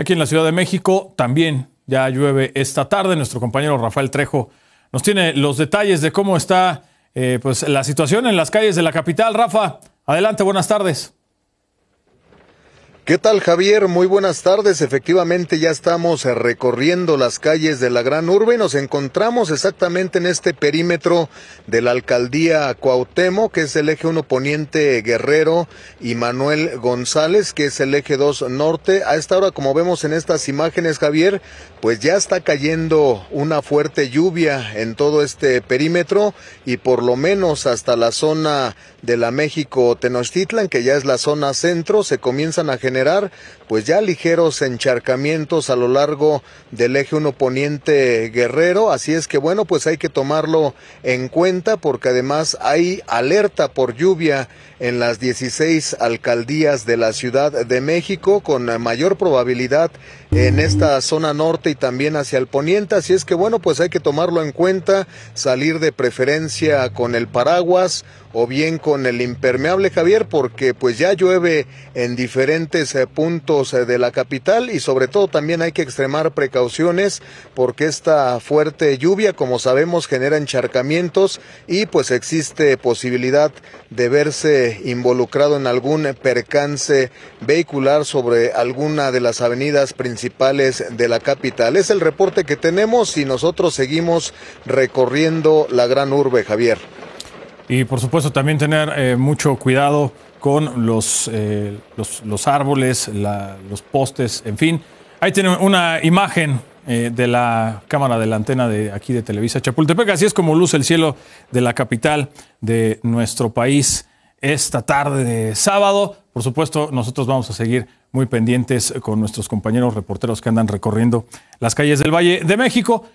Aquí en la Ciudad de México también ya llueve esta tarde. Nuestro compañero Rafael Trejo nos tiene los detalles de cómo está eh, pues, la situación en las calles de la capital. Rafa, adelante, buenas tardes. ¿Qué tal Javier? Muy buenas tardes. Efectivamente ya estamos eh, recorriendo las calles de la gran urbe y nos encontramos exactamente en este perímetro de la alcaldía Cuauhtémoc, que es el eje 1 poniente Guerrero y Manuel González, que es el eje 2 norte. A esta hora, como vemos en estas imágenes, Javier, pues ya está cayendo una fuerte lluvia en todo este perímetro y por lo menos hasta la zona de la México Tenochtitlan, que ya es la zona centro, se comienzan a generar pues ya ligeros encharcamientos a lo largo del eje 1 poniente guerrero, así es que bueno, pues hay que tomarlo en cuenta porque además hay alerta por lluvia en las 16 alcaldías de la Ciudad de México con mayor probabilidad en esta zona norte y también hacia el poniente, así es que bueno, pues hay que tomarlo en cuenta, salir de preferencia con el paraguas o bien con el impermeable Javier porque pues ya llueve en diferentes eh, puntos eh, de la capital y sobre todo también hay que extremar precauciones porque esta fuerte lluvia, como sabemos, genera encharcamientos y pues existe posibilidad de verse involucrado en algún percance vehicular sobre alguna de las avenidas principales de la capital. Es el reporte que tenemos y nosotros seguimos recorriendo la gran urbe, Javier. Y por supuesto también tener eh, mucho cuidado con los, eh, los, árboles, los postes, en fin. Ahí tienen una imagen eh, de la cámara de la antena de aquí de Televisa Chapultepec. Así es como luce el cielo de la capital de nuestro país esta tarde de sábado. Por supuesto, nosotros vamos a seguir muy pendientes con nuestros compañeros reporteros que andan recorriendo las calles del Valle de México.